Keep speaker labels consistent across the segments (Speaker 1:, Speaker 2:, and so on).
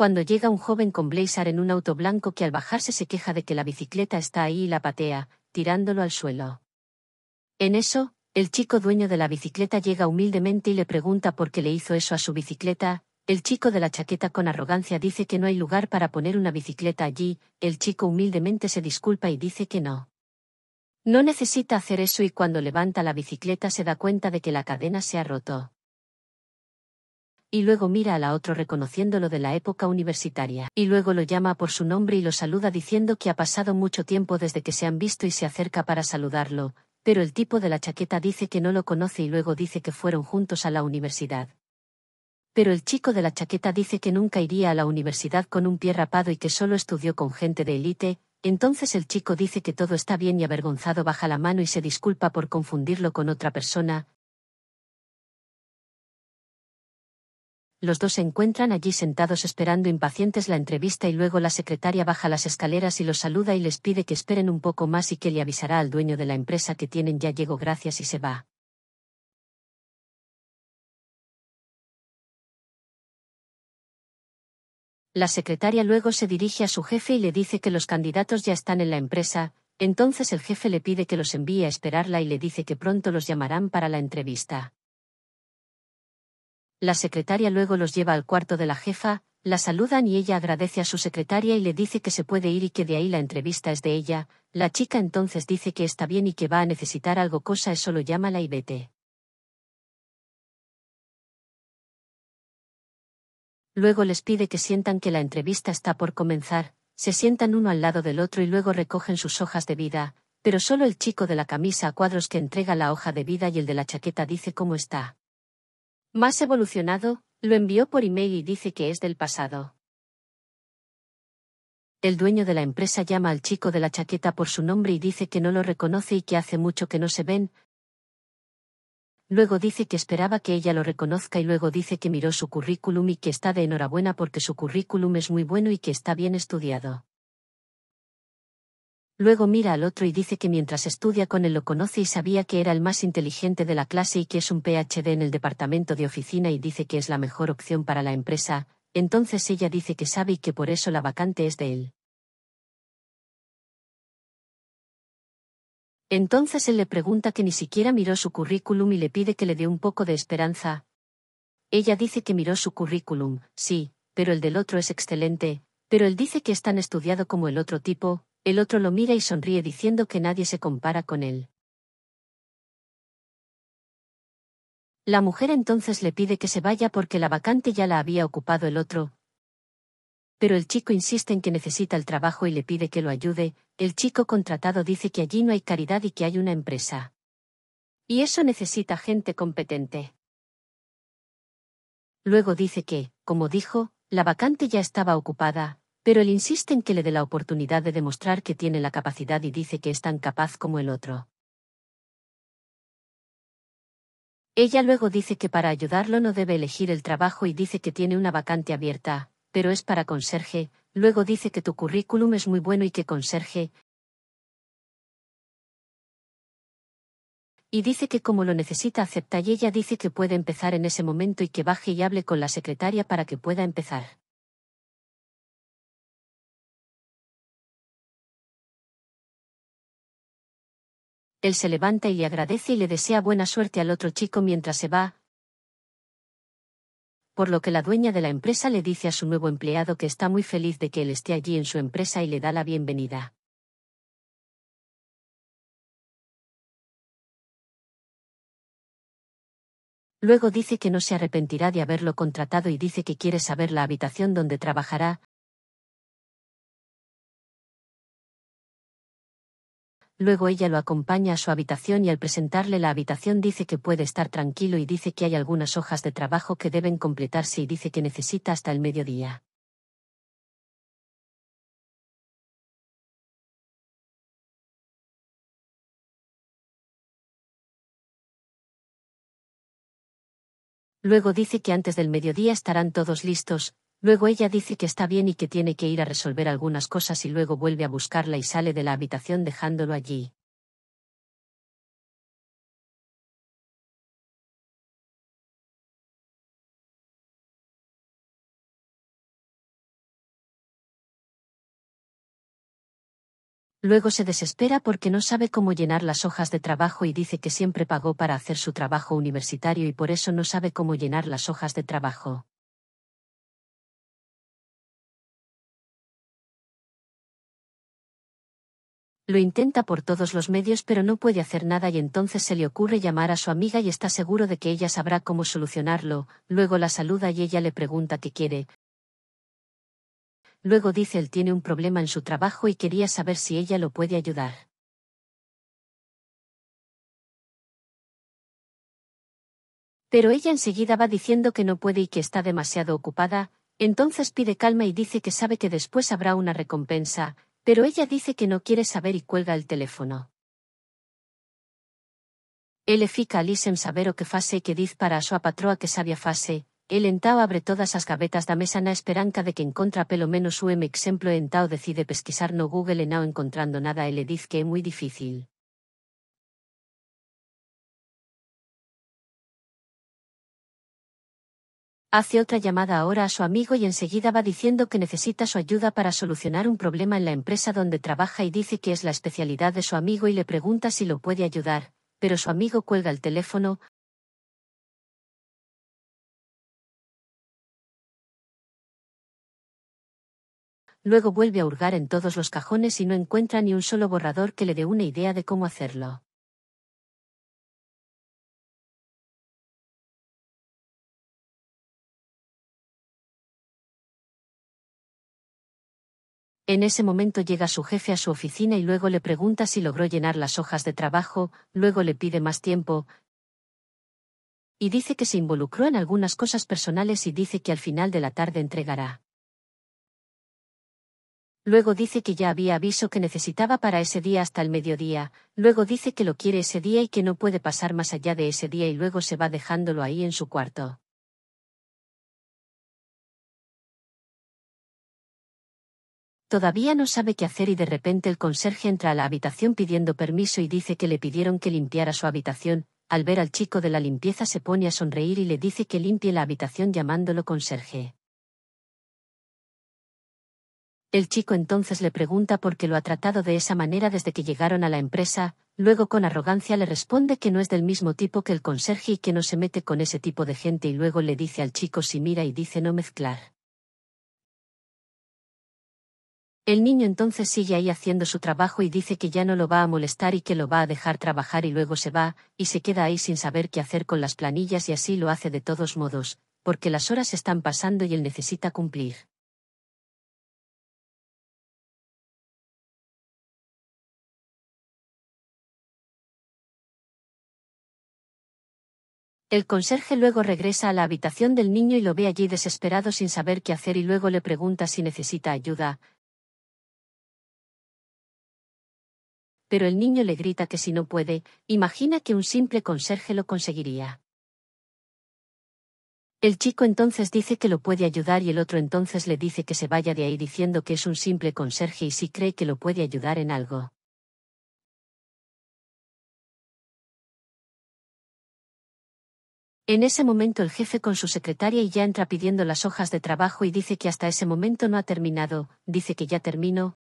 Speaker 1: cuando llega un joven con blazer en un auto blanco que al bajarse se queja de que la bicicleta está ahí y la patea, tirándolo al suelo. En eso, el chico dueño de la bicicleta llega humildemente y le pregunta por qué le hizo eso a su bicicleta, el chico de la chaqueta con arrogancia dice que no hay lugar para poner una bicicleta allí, el chico humildemente se disculpa y dice que no. No necesita hacer eso y cuando levanta la bicicleta se da cuenta de que la cadena se ha roto y luego mira a la otro reconociéndolo de la época universitaria, y luego lo llama por su nombre y lo saluda diciendo que ha pasado mucho tiempo desde que se han visto y se acerca para saludarlo, pero el tipo de la chaqueta dice que no lo conoce y luego dice que fueron juntos a la universidad. Pero el chico de la chaqueta dice que nunca iría a la universidad con un pie rapado y que solo estudió con gente de élite, entonces el chico dice que todo está bien y avergonzado baja la mano y se disculpa por confundirlo con otra persona, los dos se encuentran allí sentados esperando impacientes la entrevista y luego la secretaria baja las escaleras y los saluda y les pide que esperen un poco más y que le avisará al dueño de la empresa que tienen ya llego gracias y se va. La secretaria luego se dirige a su jefe y le dice que los candidatos ya están en la empresa, entonces el jefe le pide que los envíe a esperarla y le dice que pronto los llamarán para la entrevista. La secretaria luego los lleva al cuarto de la jefa, la saludan y ella agradece a su secretaria y le dice que se puede ir y que de ahí la entrevista es de ella. La chica entonces dice que está bien y que va a necesitar algo cosa, eso solo llámala y vete. Luego les pide que sientan que la entrevista está por comenzar, se sientan uno al lado del otro y luego recogen sus hojas de vida, pero solo el chico de la camisa a cuadros que entrega la hoja de vida y el de la chaqueta dice cómo está más evolucionado, lo envió por email y dice que es del pasado. El dueño de la empresa llama al chico de la chaqueta por su nombre y dice que no lo reconoce y que hace mucho que no se ven. Luego dice que esperaba que ella lo reconozca y luego dice que miró su currículum y que está de enhorabuena porque su currículum es muy bueno y que está bien estudiado. Luego mira al otro y dice que mientras estudia con él lo conoce y sabía que era el más inteligente de la clase y que es un PhD en el departamento de oficina y dice que es la mejor opción para la empresa, entonces ella dice que sabe y que por eso la vacante es de él. Entonces él le pregunta que ni siquiera miró su currículum y le pide que le dé un poco de esperanza. Ella dice que miró su currículum, sí, pero el del otro es excelente, pero él dice que es tan estudiado como el otro tipo, el otro lo mira y sonríe diciendo que nadie se compara con él. La mujer entonces le pide que se vaya porque la vacante ya la había ocupado el otro. Pero el chico insiste en que necesita el trabajo y le pide que lo ayude, el chico contratado dice que allí no hay caridad y que hay una empresa. Y eso necesita gente competente. Luego dice que, como dijo, la vacante ya estaba ocupada, pero él insiste en que le dé la oportunidad de demostrar que tiene la capacidad y dice que es tan capaz como el otro. Ella luego dice que para ayudarlo no debe elegir el trabajo y dice que tiene una vacante abierta, pero es para conserje, luego dice que tu currículum es muy bueno y que conserje, y dice que como lo necesita acepta y ella dice que puede empezar en ese momento y que baje y hable con la secretaria para que pueda empezar. él se levanta y le agradece y le desea buena suerte al otro chico mientras se va, por lo que la dueña de la empresa le dice a su nuevo empleado que está muy feliz de que él esté allí en su empresa y le da la bienvenida.
Speaker 2: Luego dice que no se arrepentirá de haberlo contratado y dice que quiere saber la habitación donde trabajará,
Speaker 1: Luego ella lo acompaña a su habitación y al presentarle la habitación dice que puede estar tranquilo y dice que hay algunas hojas de trabajo que deben completarse y dice que necesita hasta el mediodía. Luego dice que antes del mediodía estarán todos listos, Luego ella dice que está bien y que tiene que ir a resolver algunas cosas y luego vuelve a buscarla y sale de la habitación dejándolo allí. Luego se desespera porque no sabe cómo llenar las hojas de trabajo y dice que siempre pagó para hacer su trabajo universitario y por eso no sabe cómo llenar las hojas de trabajo. Lo intenta por todos los medios pero no puede hacer nada y entonces se le ocurre llamar a su amiga y está seguro de que ella sabrá cómo solucionarlo, luego la saluda y ella le pregunta qué quiere. Luego dice él tiene un problema en su trabajo y quería saber si ella lo puede ayudar. Pero ella enseguida va diciendo que no puede y que está demasiado ocupada, entonces pide calma y dice que sabe que después habrá una recompensa, pero ella dice que no quiere saber y cuelga el teléfono. Ele fica ali saber o que fase y que diz para a súa patroa que sabia fase, el entao abre todas as gavetas da mesa na esperanca de que encontra pelo menos un exemplo en entao decide pesquisar no Google e nao encontrando nada él diz que é muy difícil. Hace otra llamada ahora a su amigo y enseguida va diciendo que necesita su ayuda para solucionar un problema en la empresa donde trabaja y dice que es la especialidad de su amigo y le pregunta si lo puede ayudar, pero su amigo cuelga el teléfono.
Speaker 2: Luego vuelve a hurgar en todos los cajones y no encuentra ni un solo borrador que le dé una idea de cómo hacerlo.
Speaker 1: En ese momento llega su jefe a su oficina y luego le pregunta si logró llenar las hojas de trabajo, luego le pide más tiempo, y dice que se involucró en algunas cosas personales y dice que al final de la tarde entregará. Luego dice que ya había aviso que necesitaba para ese día hasta el mediodía, luego dice que lo quiere ese día y que no puede pasar más allá de ese día y luego se va dejándolo ahí en su cuarto. Todavía no sabe qué hacer y de repente el conserje entra a la habitación pidiendo permiso y dice que le pidieron que limpiara su habitación. Al ver al chico de la limpieza se pone a sonreír y le dice que limpie la habitación llamándolo conserje. El chico entonces le pregunta por qué lo ha tratado de esa manera desde que llegaron a la empresa, luego con arrogancia le responde que no es del mismo tipo que el conserje y que no se mete con ese tipo de gente y luego le dice al chico si mira y dice no mezclar. El niño entonces sigue ahí haciendo su trabajo y dice que ya no lo va a molestar y que lo va a dejar trabajar y luego se va, y se queda ahí sin saber qué hacer con las planillas y así lo hace de todos modos, porque las horas están pasando y él necesita cumplir. El conserje luego regresa a la habitación del niño y lo ve allí desesperado sin saber qué hacer y luego le pregunta si necesita ayuda, pero el niño le grita que si no puede, imagina que un simple conserje lo conseguiría. El chico entonces dice que lo puede ayudar y el otro entonces le dice que se vaya de ahí diciendo que es un simple conserje y si cree que lo puede ayudar en algo. En ese momento el jefe con su secretaria y ya entra pidiendo las hojas de trabajo y dice que hasta ese momento no ha terminado, dice que ya terminó,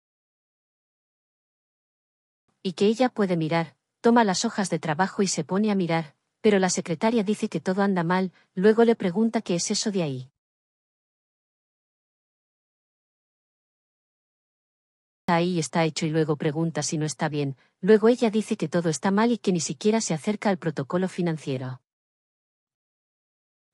Speaker 1: y que ella puede mirar, toma las hojas de trabajo y se pone a mirar, pero la secretaria dice que todo anda mal, luego le pregunta qué es eso de ahí. Ahí está hecho y luego pregunta si no está bien, luego ella dice que todo está mal y que ni siquiera se acerca al protocolo financiero.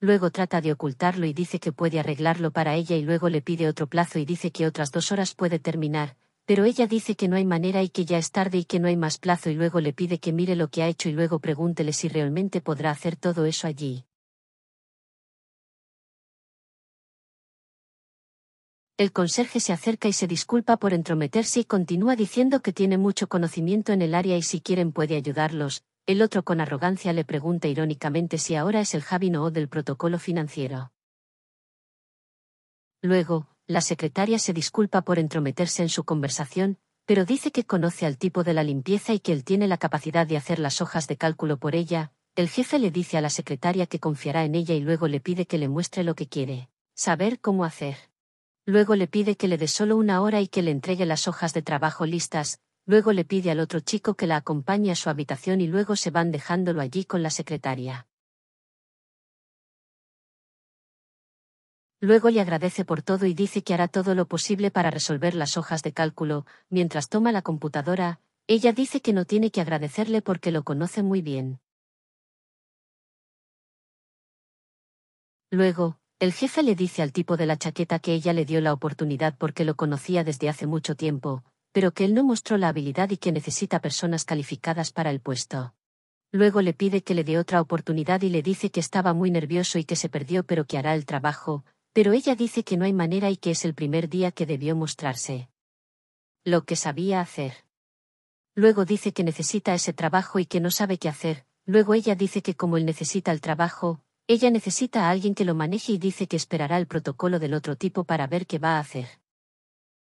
Speaker 1: Luego trata de ocultarlo y dice que puede arreglarlo para ella y luego le pide otro plazo y dice que otras dos horas puede terminar, pero ella dice que no hay manera y que ya es tarde y que no hay más plazo y luego le pide que mire lo que ha hecho y luego pregúntele si realmente podrá hacer todo eso allí. El conserje se acerca y se disculpa por entrometerse y continúa diciendo que tiene mucho conocimiento en el área y si quieren puede ayudarlos. El otro con arrogancia le pregunta irónicamente si ahora es el Javi o del protocolo financiero. Luego, la secretaria se disculpa por entrometerse en su conversación, pero dice que conoce al tipo de la limpieza y que él tiene la capacidad de hacer las hojas de cálculo por ella, el jefe le dice a la secretaria que confiará en ella y luego le pide que le muestre lo que quiere, saber cómo hacer. Luego le pide que le dé solo una hora y que le entregue las hojas de trabajo listas, luego le pide al otro chico que la acompañe a su habitación y luego se van dejándolo allí con la secretaria. Luego le agradece por todo y dice que hará todo lo posible para resolver las hojas de cálculo, mientras toma la computadora, ella dice que no tiene que agradecerle porque lo conoce muy bien. Luego, el jefe le dice al tipo de la chaqueta que ella le dio la oportunidad porque lo conocía desde hace mucho tiempo, pero que él no mostró la habilidad y que necesita personas calificadas para el puesto. Luego le pide que le dé otra oportunidad y le dice que estaba muy nervioso y que se perdió pero que hará el trabajo, pero ella dice que no hay manera y que es el primer día que debió mostrarse. Lo que sabía hacer. Luego dice que necesita ese trabajo y que no sabe qué hacer. Luego ella dice que como él necesita el trabajo, ella necesita a alguien que lo maneje y dice que esperará el protocolo del otro tipo para ver qué va a hacer.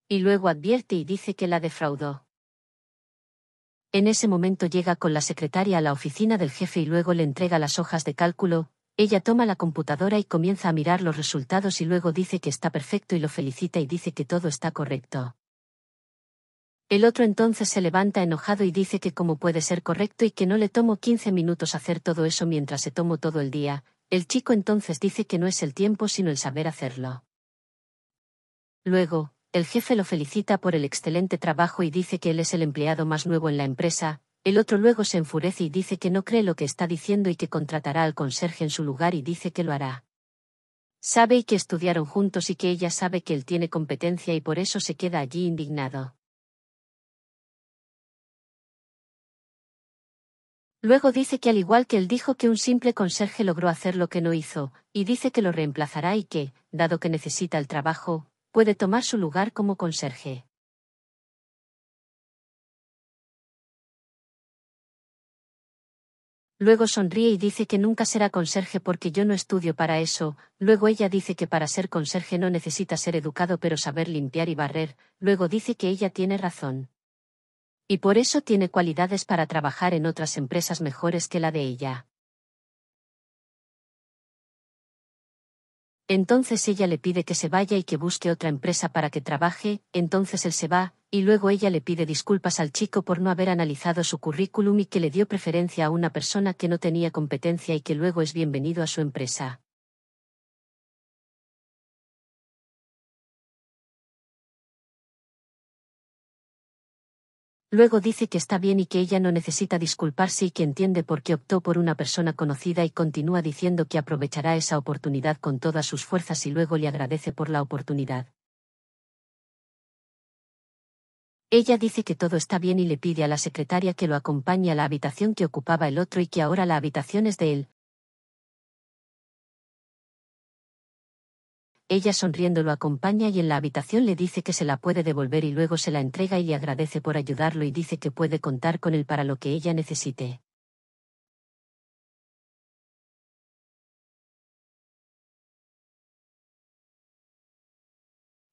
Speaker 1: Y luego advierte y dice que la defraudó. En ese momento llega con la secretaria a la oficina del jefe y luego le entrega las hojas de cálculo, ella toma la computadora y comienza a mirar los resultados y luego dice que está perfecto y lo felicita y dice que todo está correcto. El otro entonces se levanta enojado y dice que cómo puede ser correcto y que no le tomo 15 minutos hacer todo eso mientras se tomo todo el día. El chico entonces dice que no es el tiempo sino el saber hacerlo. Luego, el jefe lo felicita por el excelente trabajo y dice que él es el empleado más nuevo en la empresa, el otro luego se enfurece y dice que no cree lo que está diciendo y que contratará al conserje en su lugar y dice que lo hará. Sabe y que estudiaron juntos y que ella sabe que él tiene competencia y por eso se queda allí indignado. Luego dice que al igual que él dijo que un simple conserje logró hacer lo que no hizo, y dice que lo reemplazará y que, dado que necesita el trabajo, puede tomar su lugar como conserje. Luego sonríe y dice que nunca será conserje porque yo no estudio para eso, luego ella dice que para ser conserje no necesita ser educado pero saber limpiar y barrer, luego dice que ella tiene razón. Y por eso tiene cualidades para trabajar en otras empresas mejores que la de ella. Entonces ella le pide que se vaya y que busque otra empresa para que trabaje, entonces él se va, y luego ella le pide disculpas al chico por no haber analizado su currículum y que le dio preferencia a una persona que no tenía competencia y que luego es bienvenido a
Speaker 2: su empresa.
Speaker 1: Luego dice que está bien y que ella no necesita disculparse y que entiende por qué optó por una persona conocida y continúa diciendo que aprovechará esa oportunidad con todas sus fuerzas y luego le agradece por la oportunidad. Ella dice que todo está bien y le pide a la secretaria que lo acompañe a la habitación que ocupaba el otro y que ahora la habitación es de él. Ella sonriendo lo acompaña y en la habitación le dice que se la puede devolver y luego se la entrega y le agradece por ayudarlo y dice que puede contar con él para lo que ella necesite.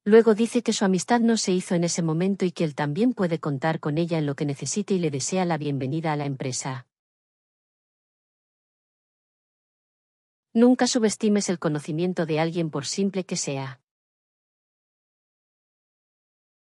Speaker 1: Luego dice que su amistad no se hizo en ese momento y que él también puede contar con ella en lo que necesite y le desea la bienvenida a la empresa.
Speaker 2: Nunca subestimes el conocimiento de alguien por simple que sea.